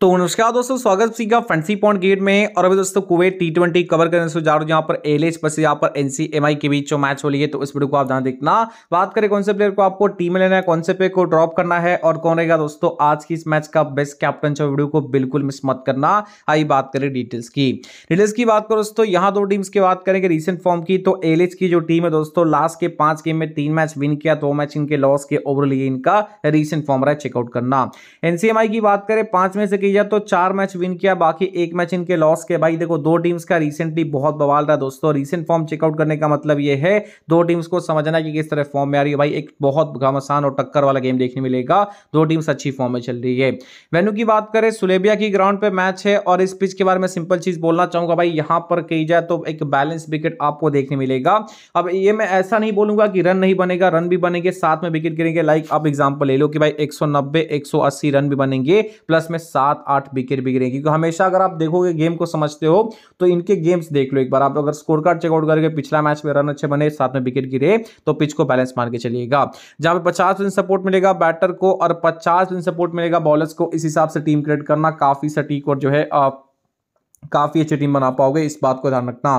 तो नमस्कार दोस्तों स्वागत सीखा फैंसी पॉइंट गेट में और अभी दोस्तों कुवैत टी ट्वेंटी कवर करने से जा रहा हूँ यहाँ पर एल एच बस यहाँ पर एनसीएमआई के बीच जो मैच हो रही है तो इस वीडियो को आप ध्यान देखना बात करें कौन से प्लेयर को आपको टीम में लेना है कौन से प्लेयर को ड्रॉप करना है और कौन रहेगा दोस्तों आज की इस मैच का बेस्ट कैप्टन जो वीडियो को बिल्कुल मिस मत करना आई बात करें डिटेल्स की डिटेल्स की बात करो दोस्तों यहाँ दो टीम्स की बात करेंगे रिसेंट फॉर्म की तो एल की जो टीम है दोस्तों लास्ट के पांच गेम में तीन मैच विन किया दो मैच इनके लॉस के ओवरली इनका रिसेंट फॉर्म रहा है चेकआउट करना एनसीएमआई की बात करें पांच में से नतीजा तो चार मैच विन किया बाकी एक मैच इनके लॉस के भाई देखो दो टीम्स का रिसेंटली बहुत बवाल रहा दोस्तों रिसेंट फॉर्म चेकआउट करने का मतलब ये है दो टीम्स को समझना कि किस तरह फॉर्म में आ रही है भाई एक बहुत घमासान और टक्कर वाला गेम देखने मिलेगा दो टीम्स अच्छी फॉर्म में चल रही है वेन्यू की बात करें सुलेबिया की ग्राउंड पर मैच है और इस पिच के बारे में सिंपल चीज बोलना चाहूंगा भाई यहाँ पर कही जाए तो एक बैलेंस विकेट आपको देखने मिलेगा अब ये मैं ऐसा नहीं बोलूंगा कि रन नहीं बनेगा रन भी बनेंगे साथ में विकेट गिरेंगे लाइक आप एग्जाम्पल ले लो कि भाई एक 180 रन भी बनेंगे प्लस में साथ सात आठ विकेट बिगड़े क्योंकि हमेशा अगर आप देखोगे गेम को समझते हो तो इनके गेम्स देख लो एक बार आप अगर स्कोर कार्ड चेकआउट करके पिछला मैच में रन अच्छे बने साथ में विकेट गिरे तो पिच को बैलेंस मार के चलिएगा जहां पर पचास रन सपोर्ट मिलेगा बैटर को और पचास रन सपोर्ट मिलेगा बॉलर्स को इस हिसाब से टीम क्रिएट करना काफी सटीक और जो है काफी अच्छी टीम बना पाओगे इस बात को ध्यान रखना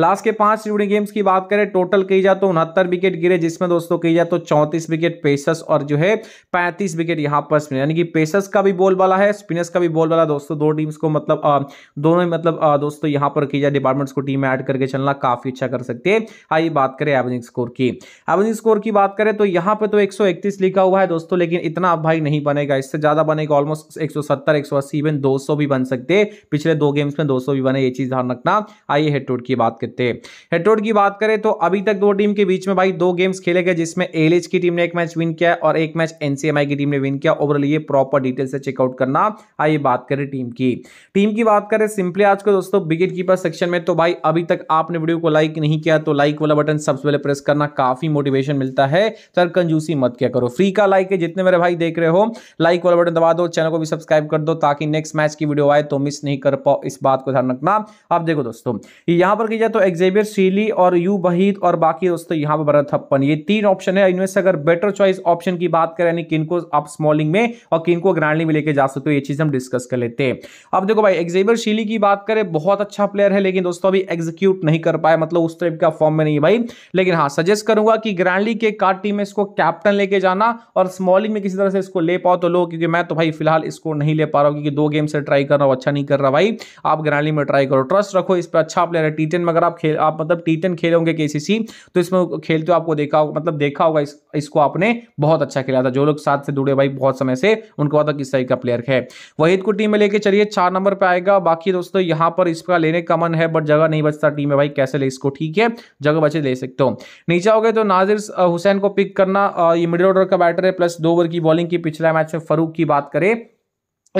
लास्ट के पांच जुड़ी गेम्स की बात करें टोटल कही जाए तो उनहत्तर विकेट गिरे जिसमें दोस्तों कही जाए तो चौंतीस विकेट पेसर्स और जो है पैंतीस विकेट यहाँ पर यानी कि पेसर्स का भी बोल वाला है स्पिनर्स का भी बोल वाला दोस्तों दो टीम्स को मतलब आ, दोनों ही मतलब आ, दोस्तों यहां पर कही जाए डिपार्टमेंट्स को टीम ऐड करके चलना काफी अच्छा कर सकते हैं आइए बात करें एवरेजिंग स्कोर की एवरेजिंग स्कोर की बात करें तो यहाँ पर तो एक लिखा हुआ है दोस्तों लेकिन इतना भाई नहीं बनेगा इससे ज्यादा बनेगा ऑलमोस्ट एक सौ इवन दो भी बन सकते पिछले दो गेम्स में में 200 भी बने ये चीज ध्यान रखना आइए हेड की बात करते हैं की बात करें तो अभी तक दो टीम के बीच में भाई दो गेम्स खेले गए जिसमें एल की टीम ने एक मैच विन किया और एक मैच एनसीएमआई की टीम ने विन किया ओवरऑल ये प्रॉपर डिटेल से चेकआउट करना आइए बात करें टीम की टीम की बात करें सिंपली आज को दोस्तों विकेट कीपर सेक्शन में तो भाई अभी तक आपने वीडियो को लाइक नहीं किया तो लाइक वाला बटन सबसे पहले प्रेस करना काफी मोटिवेशन मिलता है सर कंजूसी मत क्या करो फ्री का लाइक है जितने मेरे भाई देख रहे हो लाइक वाला बटन दबा दो चैनल को भी सब्सक्राइब कर दो ताकि नेक्स्ट मैच की वीडियो आए तो मिस नहीं कर पाओ इस बात बात को ध्यान रखना अब देखो दोस्तों यहां पर की जाए तो एग्जेबियर सीली और यू बहीद और बाकी दोस्तों यहां पर भरत थप्पन ये तीन ऑप्शन है इनमें से अगर बेटर चॉइस ऑप्शन की बात करें यानी किनको आप स्मॉलिंग में और किनको ग्रैंडली में लेके जा सकते हो ये चीज हम डिस्कस कर लेते हैं अब देखो भाई एग्जेबियर शीली की बात करें बहुत अच्छा प्लेयर है लेकिन दोस्तों अभी एग्जीक्यूट नहीं कर पाया मतलब उस टाइप का फॉर्म में नहीं है भाई लेकिन हाँ सजेस्ट करूंगा कि ग्रांडली के कार टीम में इसको कैप्टन लेके जाना और स्मॉलिंग में किसी तरह से इसको ले पाओ तो लो क्योंकि मैं तो भाई फिलहाल इसको नहीं ले पा रहा हूँ क्योंकि दो गेम से ट्राई कर रहा हूँ अच्छा नहीं कर रहा भाई आप ग्रैंडली में ट्राई करो ट्रस्ट रखो इस पर अच्छा प्लेयर है टी में अगर आप खेल आप मतलब टी टेन खेलोगे के तो इसमें खेलते हो आपको देखा होगा मतलब देखा होगा इस, इसको आपने बहुत अच्छा खेला था जो लोग साथ से जुड़े भाई बहुत समय से उनको पता किस तरीके का प्लेयर है वहीद को टीम में लेके चलिए चार नंबर पर आएगा बाकी दोस्तों यहाँ पर इसका लेने का मन है बट जगह नहीं बचता टीम में भाई कैसे ले इसको ठीक है जगह बचे ले सकते हो नीचे हो गए तो नाजिर हुसैन को पिक करना ये मिडिल ऑर्डर का बैटर है प्लस दो ओवर की बॉलिंग की पिछला मैच में फरूक की बात करें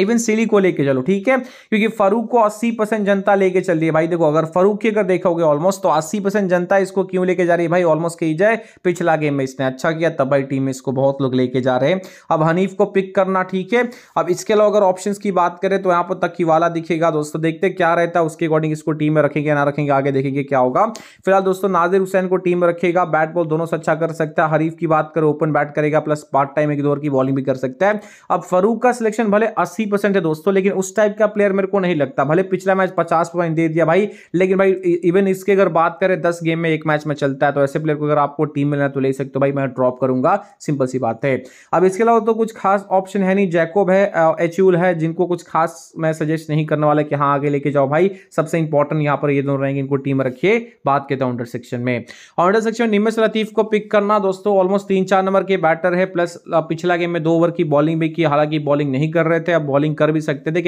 इवन सिली को लेके चलो ठीक है क्योंकि फारूक को 80 परसेंट जनता लेके चल रही है भाई देखो अगर फारूक की अगर देखोगे ऑलमोस्ट तो 80 परसेंट जनता इसको क्यों लेके जा रही है भाई ऑलमोस्ट कही जाए पिछला गेम में इसने अच्छा किया तब भाई टीम में इसको बहुत लोग लेके जा रहे हैं अब हनीफ को पिक करना ठीक है अब इसके अलावा अगर ऑप्शन की बात करें तो यहाँ पर तक वाला दिखेगा दोस्तों देखते क्या रहता है उसके अकॉर्डिंग इसको टीम में रखेंगे ना रखेंगे आगे देखेंगे क्या होगा फिलहाल दोस्तों नाजिर हुसैन को टीम में रखेगा बैट बॉल दोनों से अच्छा कर सकता है हरीफ की बात करें ओपन बैट करेगा प्लस पार्ट टाइम एक दो की बॉलिंग भी कर सकता है अब फारूक का सिलेक्शन भले अस्सी अस्सी परसेंट है दोस्तों लेकिन उस टाइप का प्लेयर मेरे को नहीं लगता भले पिछला मैच पचास पॉइंट दे दिया भाई लेकिन भाई इवन इसके अगर बात करें दस गेम में एक मैच में चलता है तो ऐसे प्लेयर को अगर आपको टीम मिलना तो ले सकते हो भाई मैं ड्रॉप करूंगा सिंपल सी बात है अब इसके अलावा तो कुछ खास ऑप्शन है नहीं जैकोब है एच है जिनको कुछ खास मैं सजेस्ट नहीं करने वाला कि हाँ आगे लेके जाओ भाई सबसे इंपॉर्टेंट यहाँ पर ये दोनों रहेंगे इनको टीम रखिए बात कहते हैं अंडर सेक्शन में अंडर सेक्शन निमेश लतीफ को पिक करना दोस्तों ऑलमोस्ट तीन चार नंबर के बैटर है प्लस पिछला गेम में दो ओवर की बॉलिंग भी की हालांकि बॉलिंग नहीं कर रहे थे अब बॉलिंग कर भी सकते थे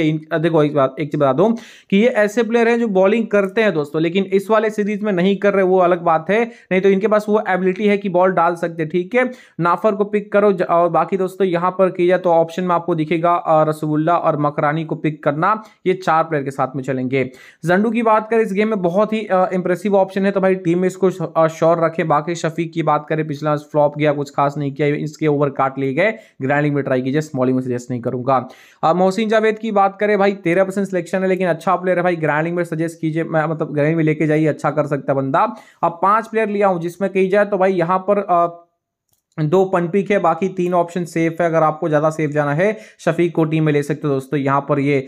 देखो एक बात एक चीज बता दूं कि ये ऐसे प्लेयर हैं जो बॉलिंग करते हैं दोस्तों लेकिन इस वाले सीरीज में नहीं कर रहे वो अलग बात है नहीं तो इनके पास वो एबिलिटी है कि बॉल डाल सकते ठीक है नाफर को पिक करो और बाकी दोस्तों यहां पर किया तो ऑप्शन में आपको दिखेगा रसगुल्ला और मकरानी को पिक करना ये चार प्लेयर के साथ में चलेंगे जंडू की बात करें इस गेम में बहुत ही इंप्रेसिव ऑप्शन है तो भाई टीम में इसको शोर रखे बाकी शफीक की बात करें पिछला फ्लॉप गया कुछ खास नहीं किया इसके ओवर काट लिए गए ग्राइंडिंग में ट्राई कीजिए स्मॉलिंग में सजेस्ट नहीं करूंगा अब मोहसिन जावेद की बात करें भाई तेरह परसेंट सिलेक्शन है लेकिन अच्छा प्लेयर है भाई ग्राइंडिंग में सजेस्ट कीजिए मैं मतलब ग्राइंडिंग में लेके जाइए अच्छा कर सकता है बंदा अब पांच प्लेयर लिया हूं जिसमें कही जाए तो भाई यहां पर दो पनपिक है बाकी तीन ऑप्शन सेफ है अगर आपको ज़्यादा सेफ जाना है शफीक को टीम में ले सकते हो दोस्तों यहां पर ये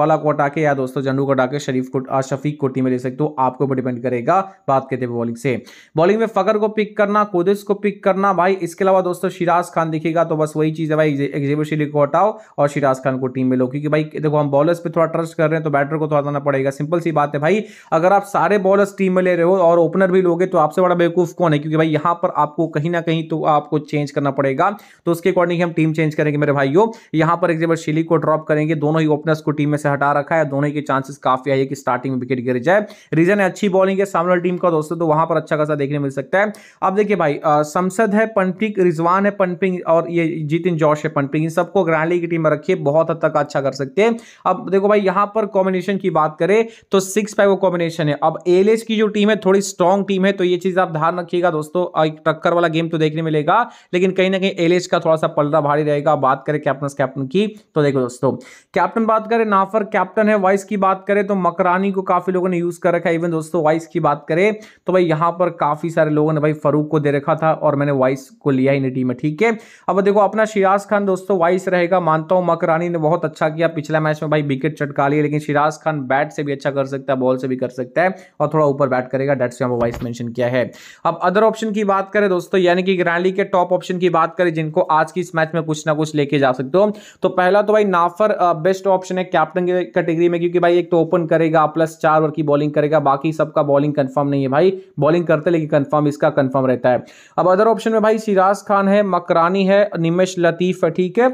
वाला को हटा के या दोस्तों जंडू को हटा के शरीफ को शफीक को टीम में ले सकते हो आपके ऊपर डिपेंड करेगा बात कहते हैं बॉलिंग से बॉलिंग में फकर को पिक करना कोदिस को पिक करना भाई इसके अलावा दोस्तों शिराज खान दिखेगा तो बस वही चीज़ है भाई एग्जेबिट शिली को हटाओ और शिराज खान को टीम में लो क्योंकि भाई देखो हम बॉलर्स पर थोड़ा ट्रस्ट कर रहे हैं तो बैटर को थोड़ा तो जाना पड़ेगा सिंपल सी बात है भाई अगर आप सारे बॉलर्स टीम में ले रहे हो और ओपनर भी लोगे तो आपसे बड़ा बेवकूफ़ कौन है क्योंकि भाई यहाँ पर आपको कहीं ना कहीं तो आप आपको चेंज करना पड़ेगा तो उसके अकॉर्डिंग हम टीम चेंज करेंगे मेरे भाइयों यहां पर एग्जाम्पल शिली को ड्रॉप करेंगे दोनों ही ओपनर्स को टीम में से हटा रखा है दोनों के चांसेस काफी है कि स्टार्टिंग में विकेट गिर जाए रीजन है अच्छी बॉलिंग है सामने टीम का दोस्तों तो वहां पर अच्छा खासा देखने मिल सकता है अब देखिए भाई संसद है पंपिंग रिजवान है पंपिंग और ये जितिन जॉश है पंपिंग इन सबको ग्रैंड लीग की टीम में रखिए बहुत हद तक अच्छा कर सकते हैं अब देखो भाई यहां पर कॉम्बिनेशन की बात करें तो सिक्स फाइव कॉम्बिनेशन है अब एल की जो टीम है थोड़ी स्ट्रॉन्ग टीम है तो ये चीज आप ध्यान रखिएगा दोस्तों एक टक्कर वाला गेम तो देखने मिलेगा मिलेगा लेकिन कहीं ना कहीं एलिस का थोड़ा सा पलड़ा भारी रहेगा बात करें कैप्टन कैप्टन की तो देखो दोस्तों कैप्टन बात करें नाफर कैप्टन है वाइस की बात करें तो मकरानी को काफी लोगों ने यूज कर रखा है इवन दोस्तों वाइस की बात करें तो भाई यहां पर काफी सारे लोगों ने भाई फरूक को दे रखा था और मैंने वाइस को लिया ही नहीं टीम में ठीक है अब देखो अपना शिराज खान दोस्तों वाइस रहेगा मानता हूं मकरानी ने बहुत अच्छा किया पिछला मैच में भाई विकेट चटका लिया लेकिन शिराज खान बैट से भी अच्छा कर सकता है बॉल से भी कर सकता है और थोड़ा ऊपर बैट करेगा डेट्स वाइस मैंशन किया है अब अदर ऑप्शन की बात करें दोस्तों यानी कि ग्रैंड खिलाड़ी के टॉप ऑप्शन की बात करें जिनको आज की इस मैच में कुछ ना कुछ लेके जा सकते हो तो पहला तो भाई नाफर बेस्ट ऑप्शन है कैप्टन कैटेगरी में क्योंकि भाई एक तो ओपन करेगा प्लस चार ओवर की बॉलिंग करेगा बाकी सबका बॉलिंग कन्फर्म नहीं है भाई बॉलिंग करते लेकिन कन्फर्म इसका कन्फर्म रहता है अब अदर ऑप्शन में भाई सिराज खान है मकरानी है निमेश लतीफ है ठीक है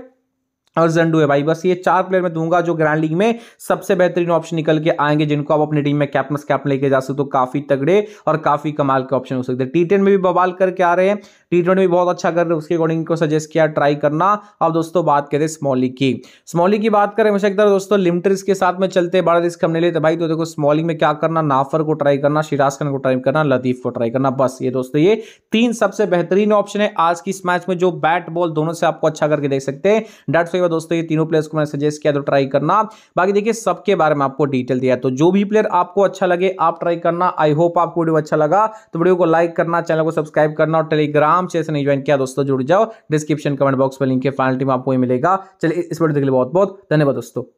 और जंडू है भाई बस ये चार प्लेयर मैं दूंगा जो ग्रैंड लीग में सबसे बेहतरीन ऑप्शन निकल के आएंगे जिनको आप अपनी टीम में कैप मस कैप लेके जा सकते हो काफी तगड़े और काफी कमाल के ऑप्शन हो सकते हैं टी टेन में भी बवाल करके आ रहे हैं टी ट्वेंटी भी बहुत अच्छा कर रहे हैं उसके अकॉर्डिंग को सजेस्ट किया ट्राई करना अब दोस्तों बात करें स्मॉलिंग की स्मॉलिंग की बात करें मुझे दोस्तों लिमिटेड के साथ में चलते बड़ा रिस्क हमने लिए तो भाई तो देखो स्मॉलिंग में क्या करना नाफर को ट्राई करना शिराज खान को ट्राई करना लतीफ को ट्राई करना बस ये दोस्तों ये तीन सबसे बेहतरीन ऑप्शन है आज की इस मैच में जो बैट बॉल दोनों से आपको अच्छा करके देख सकते हैं डेट रहेगा दोस्तों ये तीनों प्लेयर्स को मैंने सजेस्ट किया तो ट्राई करना बाकी देखिए सबके बारे में आपको डिटेल दिया तो जो भी प्लेयर आपको अच्छा लगे आप ट्राई करना आई होप आपको वीडियो अच्छा लगा तो वीडियो को लाइक करना चैनल को सब्सक्राइब करना और टेलीग्राम से नहीं ज्वाइन किया दोस्तों जुड़ जाओ डिस्क्रिप्शन कमेंट बॉक्स में लिंक है फाइनल टीम आपको मिलेगा चलिए इस वीडियो के लिए बहुत बहुत धन्यवाद दोस्तों